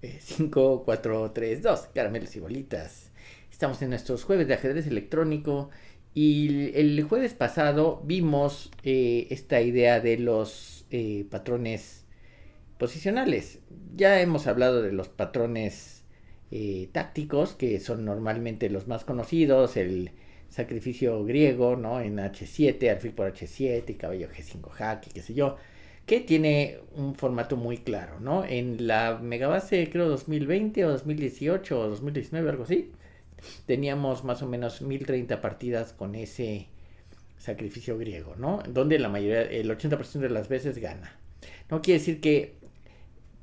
5, 4, 3, 2. Caramelos y bolitas. Estamos en nuestros jueves de ajedrez electrónico. Y el jueves pasado vimos eh, esta idea de los eh, patrones posicionales. Ya hemos hablado de los patrones eh, tácticos, que son normalmente los más conocidos, el sacrificio griego, ¿no? En H7, alfil por H7, caballo G5 y qué sé yo que tiene un formato muy claro, ¿no? En la megabase, creo, 2020 o 2018 o 2019, algo así, teníamos más o menos 1030 partidas con ese sacrificio griego, ¿no? Donde la mayoría, el 80% de las veces gana. No quiere decir que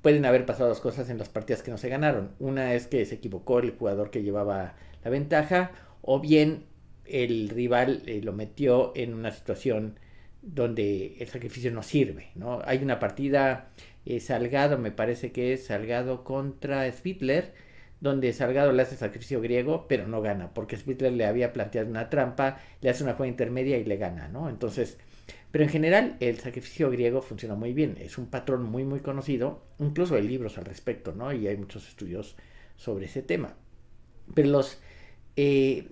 pueden haber pasado dos cosas en las partidas que no se ganaron. Una es que se equivocó el jugador que llevaba la ventaja, o bien el rival eh, lo metió en una situación donde el sacrificio no sirve, ¿no? Hay una partida eh, Salgado, me parece que es Salgado contra Spittler, donde Salgado le hace sacrificio griego, pero no gana, porque Spittler le había planteado una trampa, le hace una jugada intermedia y le gana, ¿no? Entonces, pero en general el sacrificio griego funciona muy bien, es un patrón muy muy conocido, incluso hay libros al respecto, ¿no? Y hay muchos estudios sobre ese tema. Pero los eh,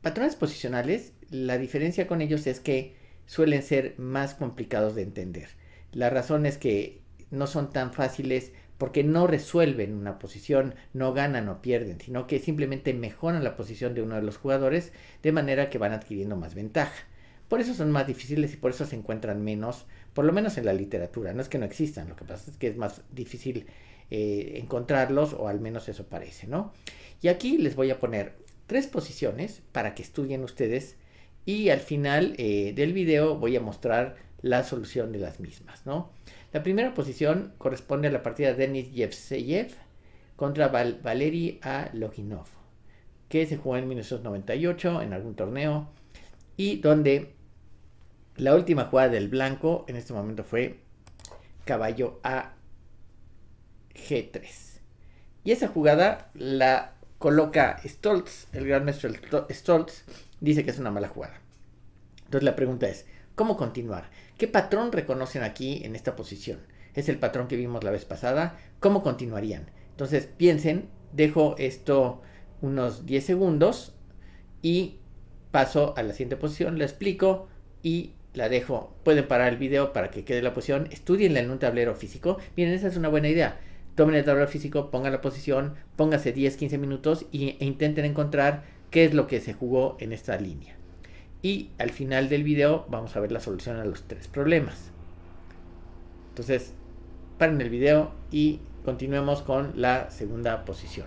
patrones posicionales, la diferencia con ellos es que suelen ser más complicados de entender. La razón es que no son tan fáciles porque no resuelven una posición, no ganan o pierden, sino que simplemente mejoran la posición de uno de los jugadores de manera que van adquiriendo más ventaja. Por eso son más difíciles y por eso se encuentran menos, por lo menos en la literatura. No es que no existan, lo que pasa es que es más difícil eh, encontrarlos o al menos eso parece, ¿no? Y aquí les voy a poner tres posiciones para que estudien ustedes y al final eh, del video voy a mostrar la solución de las mismas, ¿no? La primera posición corresponde a la partida de Denis Yevseyev contra Valeri A. Loginov, que se jugó en 1998 en algún torneo y donde la última jugada del blanco en este momento fue caballo A G3. Y esa jugada la coloca Stoltz, el gran maestro Stoltz, dice que es una mala jugada. Entonces la pregunta es, ¿cómo continuar? ¿Qué patrón reconocen aquí en esta posición? Es el patrón que vimos la vez pasada. ¿Cómo continuarían? Entonces piensen, dejo esto unos 10 segundos y paso a la siguiente posición, la explico y la dejo. Pueden parar el video para que quede la posición, estudienla en un tablero físico. Miren, esa es una buena idea tomen el tablero físico, pongan la posición, póngase 10, 15 minutos y, e intenten encontrar qué es lo que se jugó en esta línea. Y al final del video vamos a ver la solución a los tres problemas. Entonces, paren el video y continuemos con la segunda posición.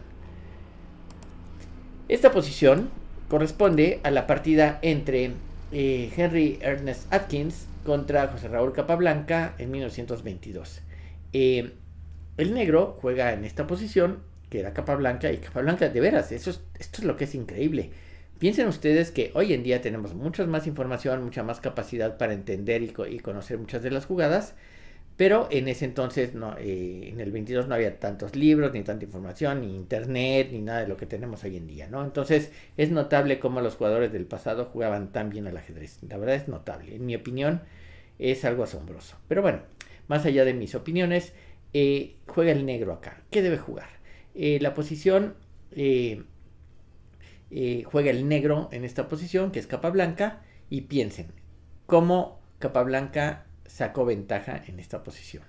Esta posición corresponde a la partida entre eh, Henry Ernest Atkins contra José Raúl Capablanca en 1922. El negro juega en esta posición, que era capa blanca, y capa blanca de veras, eso esto es lo que es increíble. Piensen ustedes que hoy en día tenemos mucha más información, mucha más capacidad para entender y, conocer muchas de las jugadas, pero en ese entonces, eh, en el 22 no había tantos libros, ni tanta información, ni internet, ni nada de lo que tenemos hoy en día, ¿no? Entonces es notable cómo los jugadores del pasado jugaban tan bien al ajedrez. La verdad es notable. En mi opinión es algo asombroso. Pero bueno, más allá de mis opiniones, eh, juega el negro acá. ¿Qué debe jugar? Eh, la posición eh, juega el negro en esta posición, que es capa blanca, y piensen cómo capa blanca sacó ventaja en esta posición.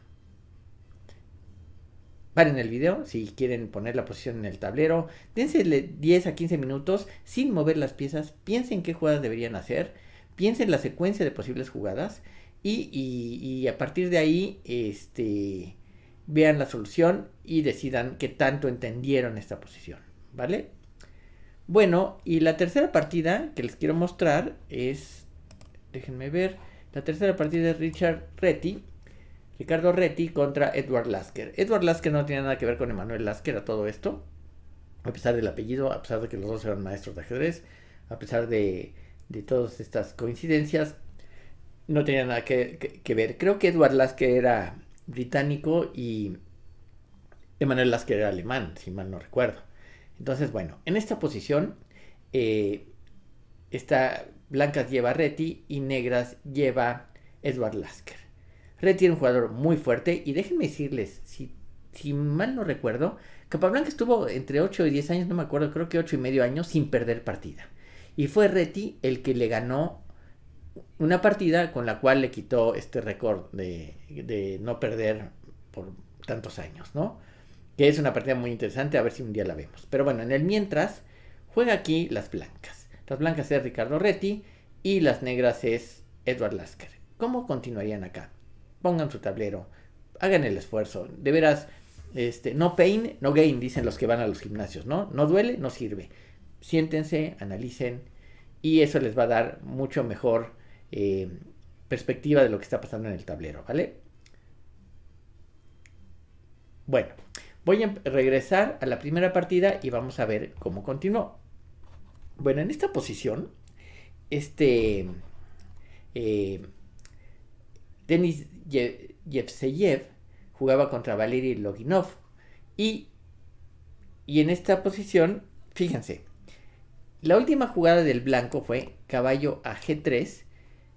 Paren el video si quieren poner la posición en el tablero. dénsele 10 a 15 minutos sin mover las piezas. Piensen qué jugadas deberían hacer. Piensen la secuencia de posibles jugadas. Y, y a partir de ahí, este, vean la solución y decidan qué tanto entendieron esta posición, ¿vale? Bueno, y la tercera partida que les quiero mostrar es, déjenme ver, la tercera partida es Richard Reti. Ricardo Reti contra Edward Lasker. Edward Lasker no tiene nada que ver con Emanuel Lasker a todo esto, a pesar del apellido, a pesar de que los dos eran maestros de ajedrez, a pesar de, de todas estas coincidencias, no tenía nada que ver. Creo que Edward Lasker era británico y Emanuel Lasker era alemán, si mal no recuerdo. Entonces, bueno, en esta posición eh, está blancas lleva Reti y negras lleva Edward Lasker. Reti era un jugador muy fuerte y déjenme decirles, si, si mal no recuerdo, Capablanca estuvo entre 8 y 10 años, no me acuerdo, creo que 8 y medio años sin perder partida. Y fue Reti el que le ganó una partida con la cual le quitó este récord de, no perder por tantos años, ¿no? Que es una partida muy interesante, a ver si un día la vemos. Pero bueno, en el mientras, juega aquí las blancas. Las blancas es Ricardo Reti y las negras es Edward Lasker. ¿Cómo continuarían acá? Pongan su tablero, hagan el esfuerzo. De veras, este, no pain, no gain, dicen los que van a los gimnasios, ¿no? No duele, no sirve. Siéntense, analicen y eso les va a dar mucho mejor eh, perspectiva de lo que está pasando en el tablero, ¿vale? Bueno, voy a regresar a la primera partida y vamos a ver cómo continuó. Bueno, en esta posición, este... Eh, Denis Yevseyev jugaba contra Valery Loginov y, y en esta posición, fíjense, la última jugada del blanco fue caballo a G3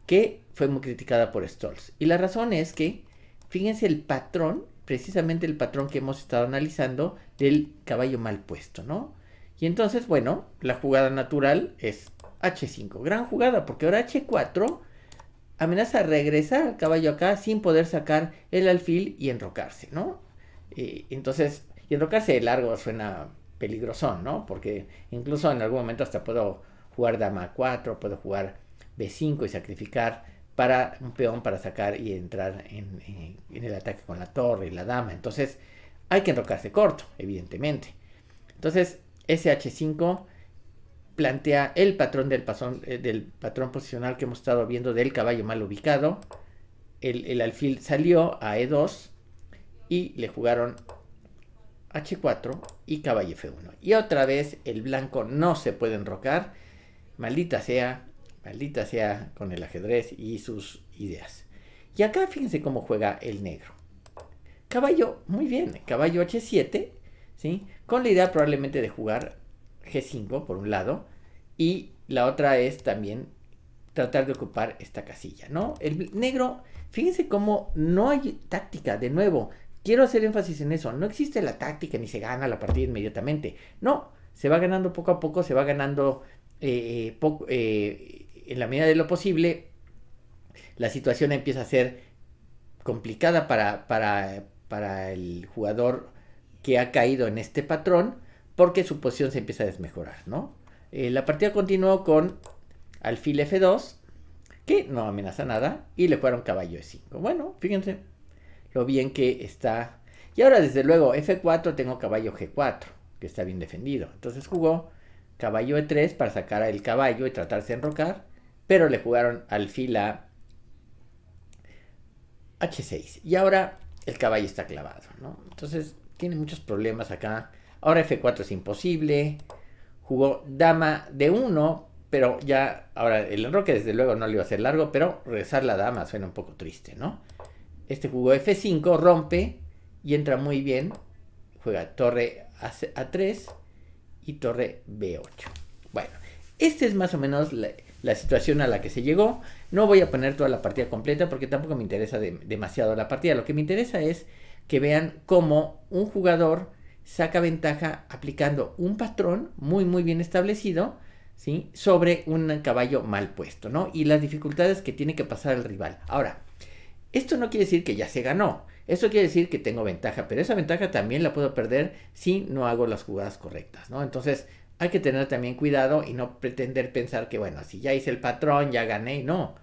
que fue muy criticada por Stolz. Y la razón es que, fíjense el patrón, precisamente el patrón que hemos estado analizando del caballo mal puesto, ¿no? Y entonces, bueno, la jugada natural es H5. Gran jugada, porque ahora H4 amenaza regresar al caballo acá sin poder sacar el alfil y enrocarse, ¿no? y eh, entonces, y enrocarse de largo suena peligrosón, ¿no? Porque incluso en algún momento hasta puedo jugar dama 4, puedo jugar B5 y sacrificar para un peón para sacar y entrar en, el ataque con la torre y la dama. Entonces hay que enrocarse corto, evidentemente. Entonces SH5 plantea el patrón del, eh, del patrón posicional que hemos estado viendo del caballo mal ubicado. El, el alfil salió a E2 y le jugaron H4 y caballo F1. Y otra vez el blanco no se puede enrocar. Maldita sea, Maldita sea con el ajedrez y sus ideas. Y acá fíjense cómo juega el negro. Caballo, muy bien, caballo H7, ¿sí? Con la idea probablemente de jugar G5 por un lado y la otra es también tratar de ocupar esta casilla, ¿no? El negro, fíjense cómo no hay táctica, de nuevo, quiero hacer énfasis en eso, no existe la táctica ni se gana la partida inmediatamente, no, se va ganando poco a poco, se va ganando eh, eh, poco, eh, en la medida de lo posible, la situación empieza a ser complicada para, para, el jugador que ha caído en este patrón, porque su posición se empieza a desmejorar, ¿no? Eh, la partida continuó con alfil F2, que no amenaza nada, y le jugaron caballo E5. Bueno, fíjense lo bien que está. Y ahora, desde luego, F4 tengo caballo G4, que está bien defendido. Entonces jugó caballo E3 para sacar al caballo y tratarse de enrocar pero le jugaron al fila H6. Y ahora el caballo está clavado, Entonces tiene muchos problemas acá. Ahora F4 es imposible. Jugó dama de 1, pero ya, ahora el enroque desde luego no le iba a ser largo, pero regresar la dama suena un poco triste, ¿no? Este jugó F5, rompe y entra muy bien. Juega torre A3 y torre B8. Bueno, este es más o menos la, la situación a la que se llegó. No voy a poner toda la partida completa porque tampoco me interesa demasiado la partida. Lo que me interesa es que vean cómo un jugador saca ventaja aplicando un patrón muy muy bien establecido ¿sí? sobre un caballo mal puesto ¿no? y las dificultades que tiene que pasar el rival. Ahora, esto no quiere decir que ya se ganó. Esto quiere decir que tengo ventaja, pero esa ventaja también la puedo perder si no hago las jugadas correctas, ¿no? Entonces, hay que tener también cuidado y no pretender pensar que, bueno, si ya hice el patrón, ya gané, no.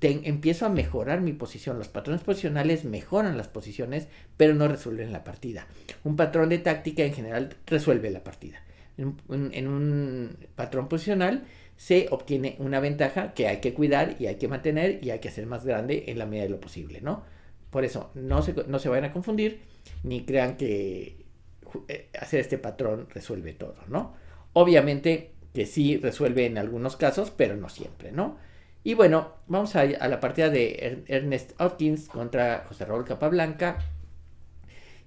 empiezo a mejorar mi posición. Los patrones posicionales mejoran las posiciones, pero no resuelven la partida. Un patrón de táctica en general resuelve la partida. En, un patrón posicional se obtiene una ventaja que hay que cuidar y hay que mantener y hay que hacer más grande en la medida de lo posible, ¿no? Por eso, no se, no se vayan a confundir ni crean que eh, hacer este patrón resuelve todo, ¿no? Obviamente que sí resuelve en algunos casos, pero no siempre, ¿no? Y bueno, vamos a, a la partida de er-, Ernest Hopkins contra José Raúl Capablanca.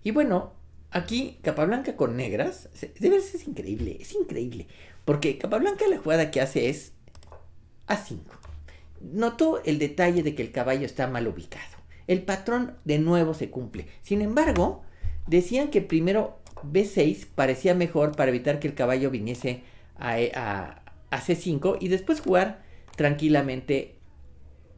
Y bueno, aquí Capablanca con negras, de ser es increíble, es increíble. Porque Capablanca la jugada que hace es A5. Notó el detalle de que el caballo está mal ubicado. El patrón de nuevo se cumple. Sin embargo, decían que primero B6 parecía mejor para evitar que el caballo viniese a, eh, C5 y después jugar tranquilamente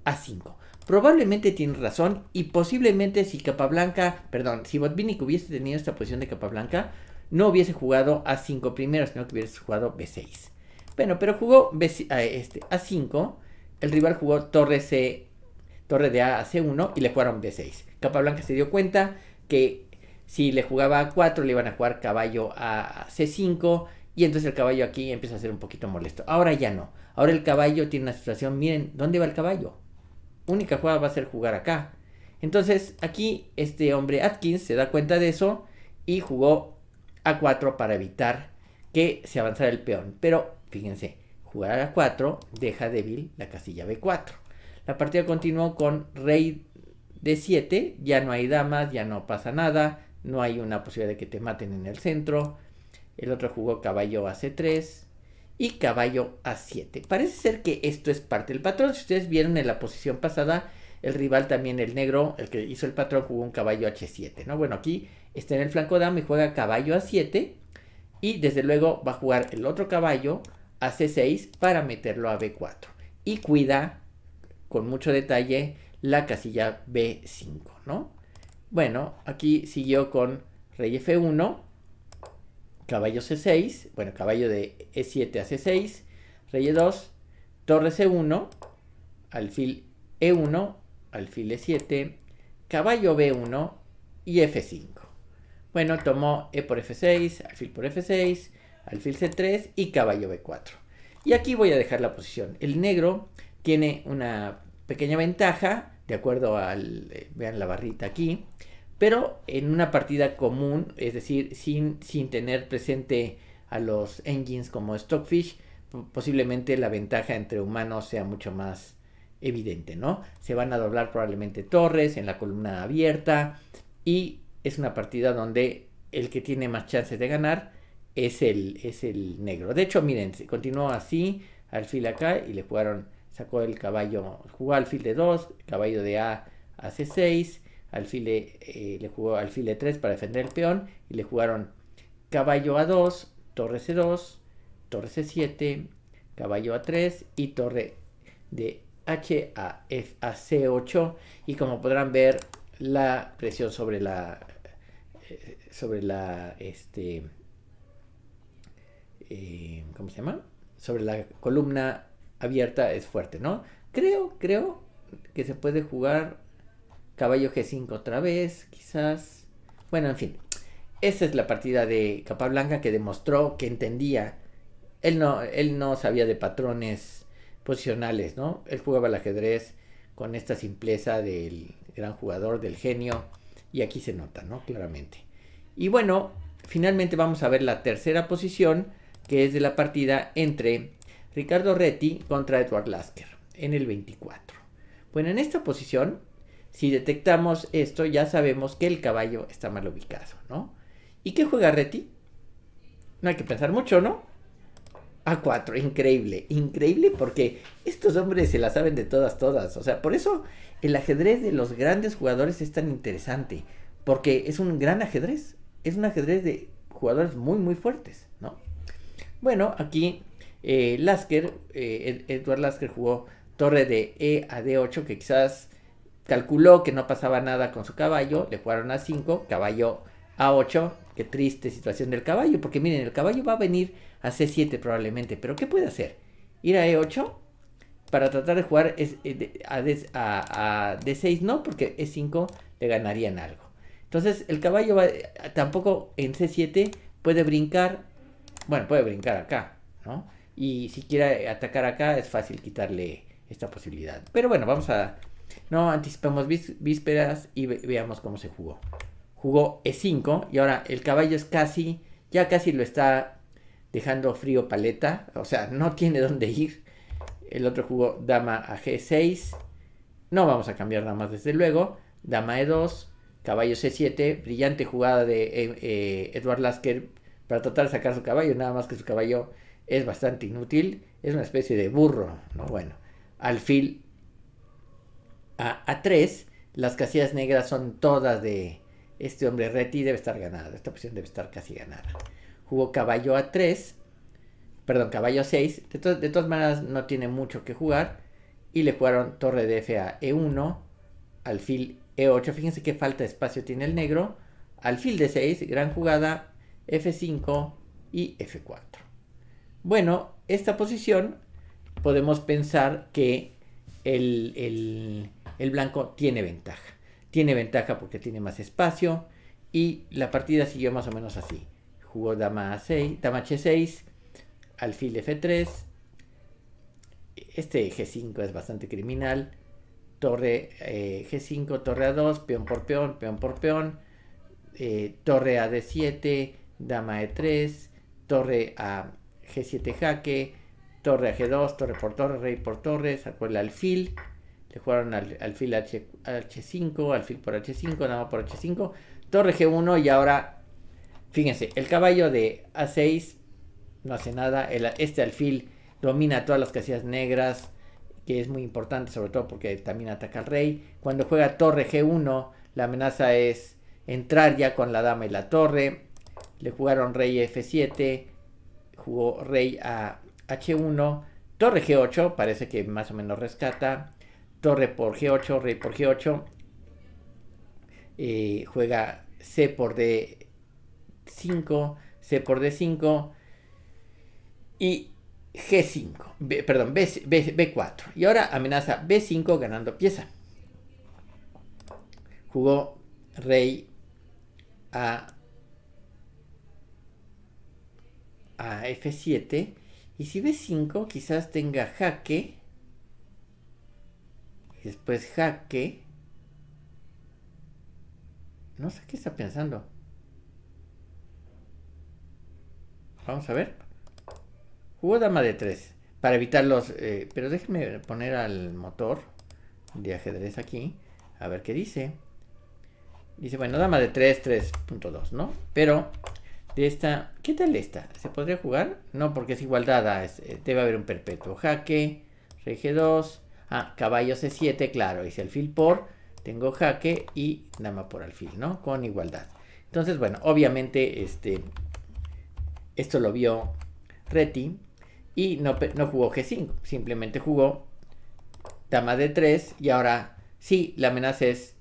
a 5. Probablemente tiene razón y posiblemente si Capablanca, perdón, si Botvinnik hubiese tenido esta posición de Capablanca, no hubiese jugado a 5 primero, sino que hubiese jugado B6. Bueno, pero jugó B, este, A5, el rival jugó torre C, torre de A a C1 y le jugaron B6. Capablanca se dio cuenta que si le jugaba a 4, le iban a jugar caballo a C5. Y entonces el caballo aquí empieza a ser un poquito molesto. Ahora ya no. Ahora el caballo tiene una situación. Miren, ¿dónde va el caballo? Única jugada va a ser jugar acá. Entonces aquí este hombre Atkins se da cuenta de eso y jugó a 4 para evitar que se avanzara el peón. Pero fíjense, jugar a 4 deja débil la casilla B4. La partida continuó con rey D7, ya no hay damas, ya no pasa nada no hay una posibilidad de que te maten en el centro. El otro jugó caballo a C3 y caballo a 7. Parece ser que esto es parte del patrón. Si ustedes vieron en la posición pasada, el rival también, el negro, el que hizo el patrón, jugó un caballo H7, ¿no? Bueno, aquí está en el flanco dama y juega caballo A7 y desde luego va a jugar el otro caballo a C6 para meterlo a B4. Y cuida con mucho detalle la casilla B5, ¿no? Bueno, aquí siguió con rey f1, caballo c6, bueno, caballo de e7 a c6, rey e2, torre c1, alfil e1, alfil e7, caballo b1 y f5. Bueno, tomó e por f6, alfil por f6, alfil c3 y caballo b4. Y aquí voy a dejar la posición. El negro tiene una pequeña ventaja de acuerdo al, eh, vean la barrita aquí, pero en una partida común, es decir, sin, sin tener presente a los engines como Stockfish, posiblemente la ventaja entre humanos sea mucho más evidente, ¿no? Se van a doblar probablemente torres en la columna abierta y es una partida donde el que tiene más chances de ganar es el, es el negro. De hecho, miren, continuó así, alfil acá y le jugaron sacó el caballo, jugó alfil de 2, caballo de A a C6, alfil eh, le jugó alfil de 3 para defender el peón y le jugaron caballo A2, torre C2, torre C7, caballo A3 y torre de H a, a C8 y como podrán ver la presión sobre la eh, sobre la este eh, ¿cómo se llama? sobre la columna abierta es fuerte, ¿no? Creo, creo que se puede jugar caballo G5 otra vez, quizás. Bueno, en fin. Esa es la partida de Capablanca que demostró que entendía. Él no, él no sabía de patrones posicionales, ¿no? Él jugaba al ajedrez con esta simpleza del gran jugador, del genio. Y aquí se nota, ¿no? Claramente. Y bueno, finalmente vamos a ver la tercera posición, que es de la partida entre Ricardo Reti contra Edward Lasker en el 24. Bueno, en esta posición, si detectamos esto, ya sabemos que el caballo está mal ubicado, ¿no? ¿Y qué juega Reti? No hay que pensar mucho, ¿no? A4, increíble, increíble porque estos hombres se la saben de todas, todas. O sea, por eso el ajedrez de los grandes jugadores es tan interesante, porque es un gran ajedrez, es un ajedrez de jugadores muy, muy fuertes, ¿no? Bueno, aquí eh, Lasker, eh, Edward Lasker jugó torre de E a D8, que quizás calculó que no pasaba nada con su caballo, le jugaron a 5, caballo a 8, qué triste situación del caballo, porque miren, el caballo va a venir a C7 probablemente, pero ¿qué puede hacer? Ir a E8 para tratar de jugar eh, a, D6, no, porque E5 le ganarían algo. Entonces el caballo tampoco en C7 puede brincar, bueno, puede brincar acá, ¿no? Y si quiere atacar acá, es fácil quitarle esta posibilidad. Pero bueno, vamos a... No anticipemos vísperas y veamos cómo se jugó. Jugó E5 y ahora el caballo es casi... Ya casi lo está dejando frío paleta. O sea, no tiene dónde ir. El otro jugó dama a G6. No vamos a cambiar nada más desde luego. Dama E2, caballo C7. Brillante jugada de eh, eh, Edward Lasker para tratar de sacar su caballo. Nada más que su caballo es bastante inútil, es una especie de burro, ¿no? Bueno, alfil a, 3 las casillas negras son todas de este hombre reti, debe estar ganada, esta posición debe estar casi ganada. Jugó caballo a 3 perdón, caballo a 6, de, todas maneras no tiene mucho que jugar, y le jugaron torre de F a E1, alfil E8, fíjense qué falta de espacio tiene el negro, alfil de 6 gran jugada, F5 y F4. Bueno, esta posición podemos pensar que el, blanco tiene ventaja. Tiene ventaja porque tiene más espacio y la partida siguió más o menos así. Jugó dama, A6, dama H6, alfil F3. Este G5 es bastante criminal. Torre eh, G5, torre A2, peón por peón, peón por peón. Eh, torre a 7 dama e3, torre a G7 jaque, torre a G2, torre por torre, rey por torre, sacó el alfil, le jugaron al, alfil H, H5, alfil por H5, dama por H5, torre G1 y ahora, fíjense, el caballo de A6 no hace nada, este alfil domina todas las casillas negras, que es muy importante sobre todo porque también ataca al rey. Cuando juega torre G1, la amenaza es entrar ya con la dama y la torre. Le jugaron rey F7, jugó rey a h1, torre g8, parece que más o menos rescata, torre por g8, rey por g8, eh, juega c por d5, c por d5 y g5, perdón, B, b4. Y ahora amenaza b5 ganando pieza. Jugó rey a a F7. Y si B5 quizás tenga jaque. Después jaque. No sé qué está pensando. Vamos a ver. Jugó dama de 3 para evitar los... Eh, pero déjenme poner al motor de ajedrez aquí. A ver qué dice. Dice, bueno, dama de 3, 3.2, ¿no? Pero de esta ¿Qué tal esta? ¿Se podría jugar? No, porque es igualdad. Ah, eh, debe haber un perpetuo jaque. Rey G2. Ah, caballo C7, claro. Hice alfil por. Tengo jaque y dama por alfil, ¿no? Con igualdad. Entonces, bueno, obviamente este, esto lo vio Reti y no, no jugó G5. Simplemente jugó dama D3 y ahora sí, la amenaza es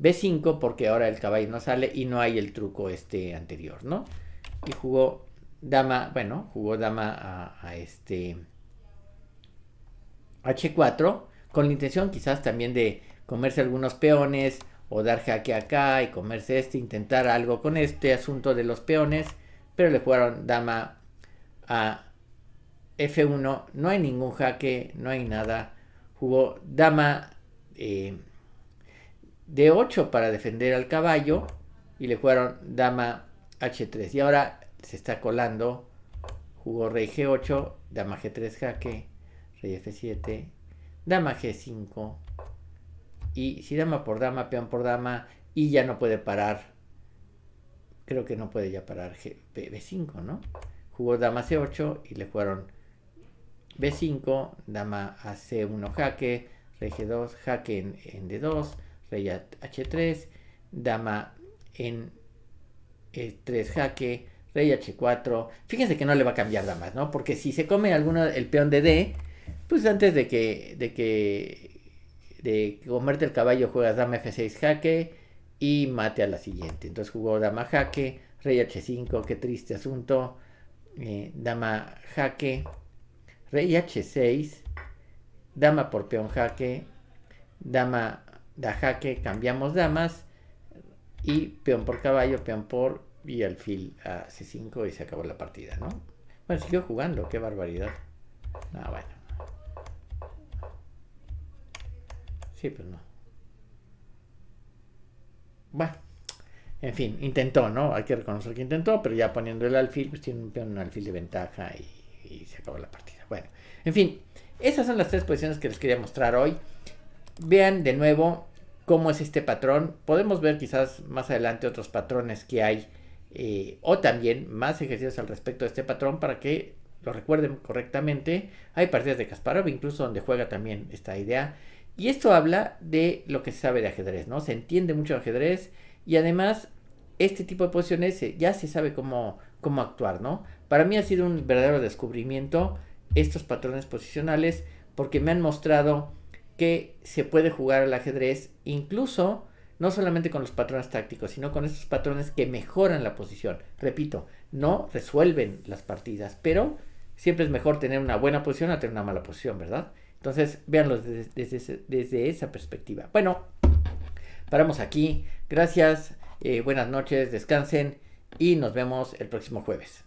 B5 porque ahora el caballo no sale y no hay el truco este anterior, ¿no? Y jugó dama, bueno, jugó dama a, este H4 con la intención quizás también de comerse algunos peones o dar jaque acá y comerse este, intentar algo con este asunto de los peones, pero le jugaron dama a F1, no hay ningún jaque, no hay nada, jugó dama d eh, de 8 para defender al caballo y le jugaron dama H3. Y ahora se está colando. Jugó rey G8, dama G3 jaque, rey F7, dama G5. Y si dama por dama, peón por dama, y ya no puede parar. Creo que no puede ya parar B5, ¿no? Jugó dama C8 y le fueron B5, dama a C1 jaque, rey G2 jaque en, en D2, rey H3, dama en 3 eh, jaque, rey H4. Fíjense que no le va a cambiar damas, ¿no? Porque si se come alguno el peón de D, pues antes de que, de que, de comerte el caballo juegas dama F6 jaque y mate a la siguiente. Entonces jugó dama jaque, rey H5, qué triste asunto. Eh, dama jaque, rey H6, dama por peón jaque, dama da jaque, cambiamos damas y peón por caballo, peón por y alfil a ah, C5 y se acabó la partida, ¿no? Bueno, siguió jugando, qué barbaridad. Ah, bueno. Sí, pues no. Bueno, en fin, intentó, ¿no? Hay que reconocer que intentó, pero ya poniendo el alfil, pues tiene un peón, un alfil de ventaja y se acabó la partida. Bueno, en fin, esas son las tres posiciones que les quería mostrar hoy. Vean de nuevo cómo es este patrón. Podemos ver quizás más adelante otros patrones que hay eh, o también más ejercicios al respecto de este patrón para que lo recuerden correctamente. Hay partidas de Kasparov incluso donde juega también esta idea. Y esto habla de lo que se sabe de ajedrez, ¿no? Se entiende mucho de ajedrez y además este tipo de posiciones eh, ya se sabe cómo, cómo actuar, ¿no? Para mí ha sido un verdadero descubrimiento estos patrones posicionales porque me han mostrado que se puede jugar al ajedrez incluso no solamente con los patrones tácticos, sino con esos patrones que mejoran la posición. Repito, no resuelven las partidas, pero siempre es mejor tener una buena posición a tener una mala posición, ¿verdad? Entonces, véanlo desde, desde, esa perspectiva. Bueno, paramos aquí. Gracias, eh, buenas noches, descansen y nos vemos el próximo jueves.